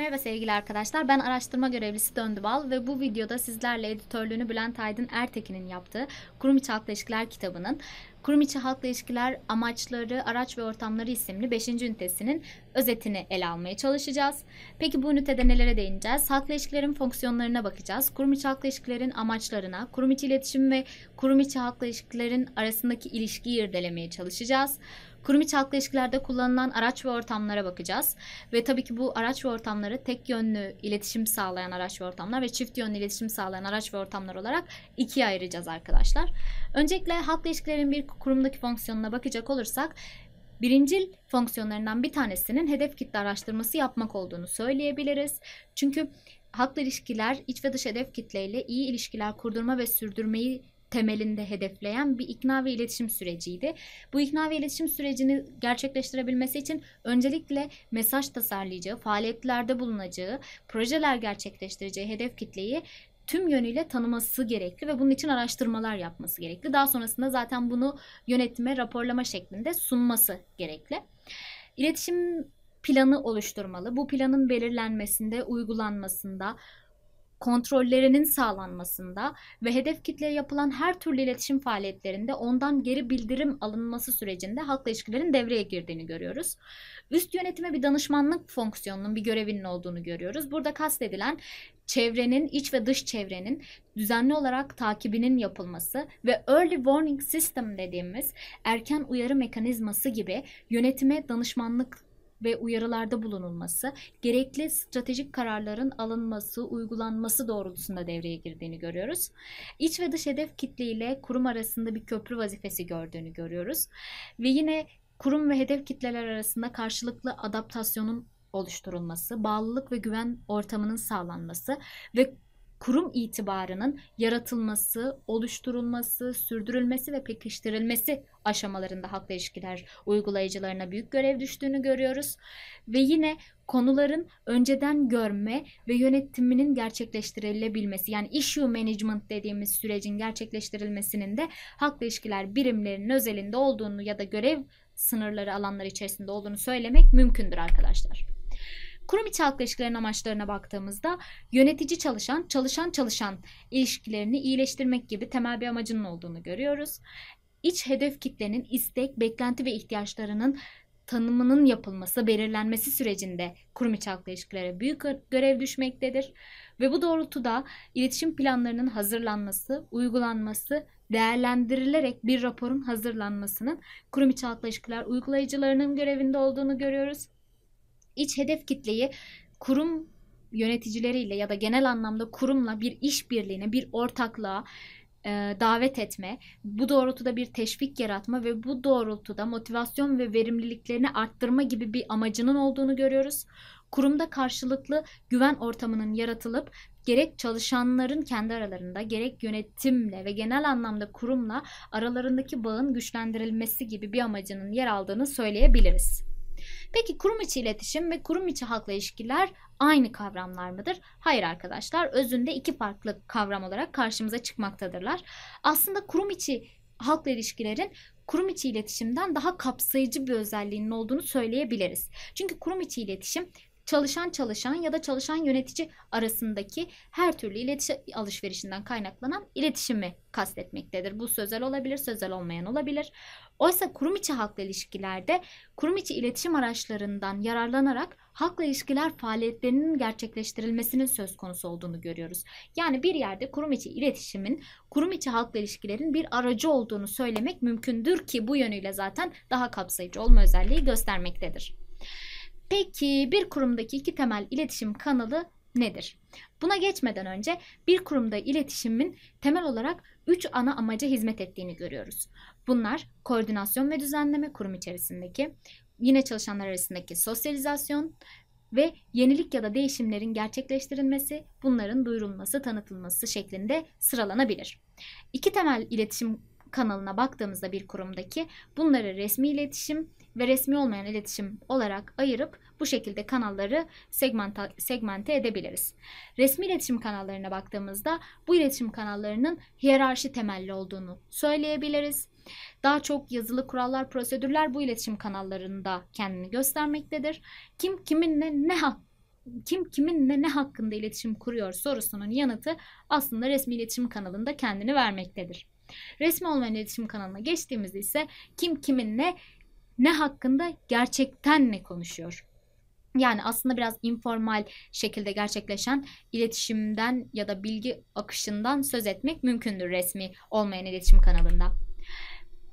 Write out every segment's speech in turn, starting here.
Merhaba sevgili arkadaşlar, ben araştırma görevlisi Döndübal ve bu videoda sizlerle editörlüğünü Bülent Aydın Ertekin'in yaptığı Kurum İçi Halkla İlişkiler kitabının Kurum İçi Halkla İlişkiler Amaçları, Araç ve Ortamları isimli 5. ünitesinin özetini ele almaya çalışacağız. Peki bu ünitede nelere değineceğiz? Halkla ilişkilerin fonksiyonlarına bakacağız. Kurum içi halkla ilişkilerin amaçlarına, kurum içi iletişim ve kurum içi halkla ilişkilerin arasındaki ilişkiyi irdelemeye çalışacağız. Kurum içi halkla ilişkilerde kullanılan araç ve ortamlara bakacağız. Ve tabii ki bu araç ve ortamları tek yönlü iletişim sağlayan araç ve ortamlar ve çift yönlü iletişim sağlayan araç ve ortamlar olarak ikiye ayıracağız arkadaşlar. Öncelikle halkla ilişkilerin bir kurumdaki fonksiyonuna bakacak olursak birincil fonksiyonlarından bir tanesinin hedef kitle araştırması yapmak olduğunu söyleyebiliriz. Çünkü halkla ilişkiler iç ve dış hedef kitleyle iyi ilişkiler kurdurma ve sürdürmeyi temelinde hedefleyen bir ikna ve iletişim süreciydi. Bu ikna ve iletişim sürecini gerçekleştirebilmesi için öncelikle mesaj tasarlayacağı, faaliyetlerde bulunacağı, projeler gerçekleştireceği hedef kitleyi tüm yönüyle tanıması gerekli ve bunun için araştırmalar yapması gerekli. Daha sonrasında zaten bunu yönetime raporlama şeklinde sunması gerekli. İletişim planı oluşturmalı. Bu planın belirlenmesinde, uygulanmasında, kontrollerinin sağlanmasında ve hedef kitleye yapılan her türlü iletişim faaliyetlerinde ondan geri bildirim alınması sürecinde halk ilişkilerin devreye girdiğini görüyoruz. Üst yönetime bir danışmanlık fonksiyonunun bir görevinin olduğunu görüyoruz. Burada kastedilen çevrenin, iç ve dış çevrenin düzenli olarak takibinin yapılması ve early warning system dediğimiz erken uyarı mekanizması gibi yönetime danışmanlık ve uyarılarda bulunulması, gerekli stratejik kararların alınması, uygulanması doğrultusunda devreye girdiğini görüyoruz. İç ve dış hedef kitle ile kurum arasında bir köprü vazifesi gördüğünü görüyoruz. Ve yine kurum ve hedef kitleler arasında karşılıklı adaptasyonun oluşturulması, bağlılık ve güven ortamının sağlanması ve kurum itibarının yaratılması, oluşturulması, sürdürülmesi ve pekiştirilmesi aşamalarında halkla ilişkiler uygulayıcılarına büyük görev düştüğünü görüyoruz. Ve yine konuların önceden görme ve yönetiminin gerçekleştirilebilmesi yani issue management dediğimiz sürecin gerçekleştirilmesinin de halkla ilişkiler birimlerinin özelinde olduğunu ya da görev sınırları alanlar içerisinde olduğunu söylemek mümkündür arkadaşlar. Kurum içi halkla ilişkilerin amaçlarına baktığımızda yönetici çalışan, çalışan çalışan ilişkilerini iyileştirmek gibi temel bir amacının olduğunu görüyoruz. İç hedef kitlenin istek, beklenti ve ihtiyaçlarının tanımının yapılması, belirlenmesi sürecinde kurum içi halkla ilişkilere büyük görev düşmektedir. Ve bu doğrultuda iletişim planlarının hazırlanması, uygulanması, değerlendirilerek bir raporun hazırlanmasının kurum içi halkla ilişkiler uygulayıcılarının görevinde olduğunu görüyoruz iç hedef kitleyi kurum yöneticileriyle ya da genel anlamda kurumla bir işbirliğine, bir ortaklığa e, davet etme, bu doğrultuda bir teşvik yaratma ve bu doğrultuda motivasyon ve verimliliklerini arttırma gibi bir amacının olduğunu görüyoruz. Kurumda karşılıklı güven ortamının yaratılıp gerek çalışanların kendi aralarında gerek yönetimle ve genel anlamda kurumla aralarındaki bağın güçlendirilmesi gibi bir amacının yer aldığını söyleyebiliriz. Peki kurum içi iletişim ve kurum içi halkla ilişkiler aynı kavramlar mıdır? Hayır arkadaşlar, özünde iki farklı kavram olarak karşımıza çıkmaktadırlar. Aslında kurum içi halkla ilişkilerin kurum içi iletişimden daha kapsayıcı bir özelliğinin olduğunu söyleyebiliriz. Çünkü kurum içi iletişim çalışan çalışan ya da çalışan yönetici arasındaki her türlü iletişim alışverişinden kaynaklanan iletişimi kastetmektedir. Bu sözel olabilir, sözel olmayan olabilir. Oysa kurum içi halkla ilişkilerde kurum içi iletişim araçlarından yararlanarak halkla ilişkiler faaliyetlerinin gerçekleştirilmesinin söz konusu olduğunu görüyoruz. Yani bir yerde kurum içi iletişimin, kurum içi halkla ilişkilerin bir aracı olduğunu söylemek mümkündür ki bu yönüyle zaten daha kapsayıcı olma özelliği göstermektedir. Peki bir kurumdaki iki temel iletişim kanalı nedir? Buna geçmeden önce bir kurumda iletişimin temel olarak 3 ana amaca hizmet ettiğini görüyoruz. Bunlar koordinasyon ve düzenleme kurum içerisindeki, yine çalışanlar arasındaki sosyalizasyon ve yenilik ya da değişimlerin gerçekleştirilmesi, bunların duyurulması, tanıtılması şeklinde sıralanabilir. İki temel iletişim kanalına baktığımızda bir kurumdaki bunları resmi iletişim, ve resmi olmayan iletişim olarak ayırıp bu şekilde kanalları segmenta, segmente edebiliriz. Resmi iletişim kanallarına baktığımızda bu iletişim kanallarının hiyerarşi temelli olduğunu söyleyebiliriz. Daha çok yazılı kurallar, prosedürler bu iletişim kanallarında kendini göstermektedir. Kim kiminle ne hak kim kiminle ne hakkında iletişim kuruyor sorusunun yanıtı aslında resmi iletişim kanalında kendini vermektedir. Resmi olmayan iletişim kanalına geçtiğimizde ise kim kiminle ne hakkında gerçekten ne konuşuyor? Yani aslında biraz informal şekilde gerçekleşen iletişimden ya da bilgi akışından söz etmek mümkündür resmi olmayan iletişim kanalında.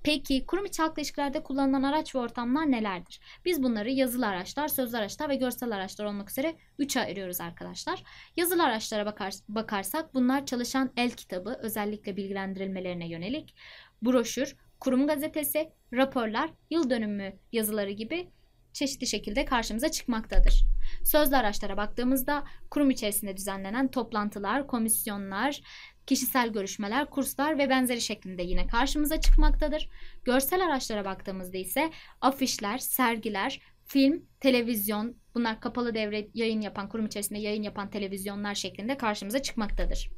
Peki kurum içi halkla ilişkilerde kullanılan araç ve ortamlar nelerdir? Biz bunları yazılı araçlar, sözlü araçlar ve görsel araçlar olmak üzere 3'e ayırıyoruz arkadaşlar. Yazılı araçlara bakar, bakarsak bunlar çalışan el kitabı özellikle bilgilendirilmelerine yönelik, broşür, kurum gazetesi, raporlar, yıl dönümü yazıları gibi çeşitli şekilde karşımıza çıkmaktadır. Sözlü araçlara baktığımızda kurum içerisinde düzenlenen toplantılar, komisyonlar, kişisel görüşmeler, kurslar ve benzeri şeklinde yine karşımıza çıkmaktadır. Görsel araçlara baktığımızda ise afişler, sergiler, film, televizyon, bunlar kapalı devre yayın yapan, kurum içerisinde yayın yapan televizyonlar şeklinde karşımıza çıkmaktadır.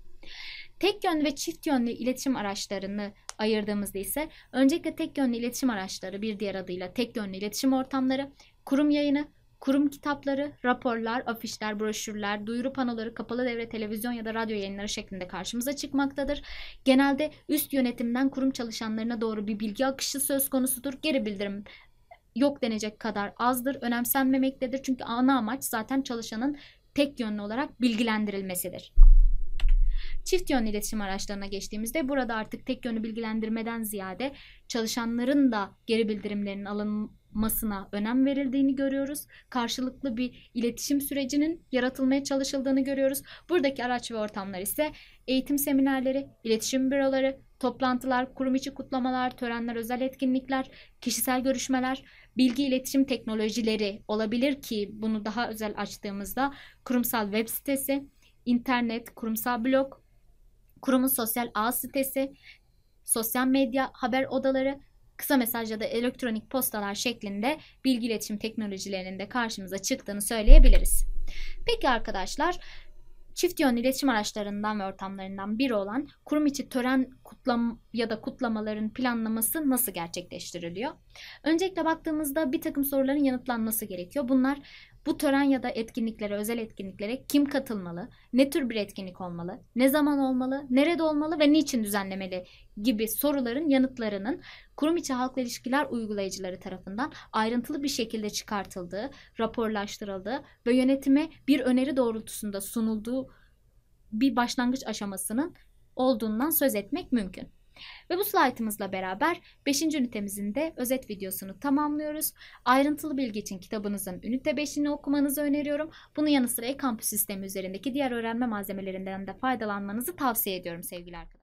Tek yönlü ve çift yönlü iletişim araçlarını ayırdığımızda ise öncelikle tek yönlü iletişim araçları bir diğer adıyla tek yönlü iletişim ortamları, kurum yayını, kurum kitapları, raporlar, afişler, broşürler, duyuru panoları, kapalı devre televizyon ya da radyo yayınları şeklinde karşımıza çıkmaktadır. Genelde üst yönetimden kurum çalışanlarına doğru bir bilgi akışı söz konusudur. Geri bildirim yok denecek kadar azdır, önemsenmemektedir. Çünkü ana amaç zaten çalışanın tek yönlü olarak bilgilendirilmesidir. Çift yönlü iletişim araçlarına geçtiğimizde burada artık tek yönlü bilgilendirmeden ziyade çalışanların da geri bildirimlerinin alınmasına önem verildiğini görüyoruz. Karşılıklı bir iletişim sürecinin yaratılmaya çalışıldığını görüyoruz. Buradaki araç ve ortamlar ise eğitim seminerleri, iletişim büroları, toplantılar, kurum içi kutlamalar, törenler, özel etkinlikler, kişisel görüşmeler, bilgi iletişim teknolojileri olabilir ki bunu daha özel açtığımızda kurumsal web sitesi, internet, kurumsal blog, kurumun sosyal ağ sitesi, sosyal medya haber odaları, kısa mesaj ya da elektronik postalar şeklinde bilgi iletişim teknolojilerinin karşımıza çıktığını söyleyebiliriz. Peki arkadaşlar, çift yönlü iletişim araçlarından ve ortamlarından biri olan kurum içi tören kutlam ya da kutlamaların planlaması nasıl gerçekleştiriliyor? Öncelikle baktığımızda bir takım soruların yanıtlanması gerekiyor. Bunlar bu tören ya da etkinliklere, özel etkinliklere kim katılmalı, ne tür bir etkinlik olmalı, ne zaman olmalı, nerede olmalı ve niçin düzenlemeli gibi soruların yanıtlarının kurum içi halkla ilişkiler uygulayıcıları tarafından ayrıntılı bir şekilde çıkartıldığı, raporlaştırıldığı ve yönetime bir öneri doğrultusunda sunulduğu bir başlangıç aşamasının olduğundan söz etmek mümkün. Ve bu slaytımızla beraber 5. ünitemizin de özet videosunu tamamlıyoruz. Ayrıntılı bilgi için kitabınızın ünite 5'ini okumanızı öneriyorum. Bunun yanı sıra e-kampüs sistemi üzerindeki diğer öğrenme malzemelerinden de faydalanmanızı tavsiye ediyorum sevgili arkadaşlar.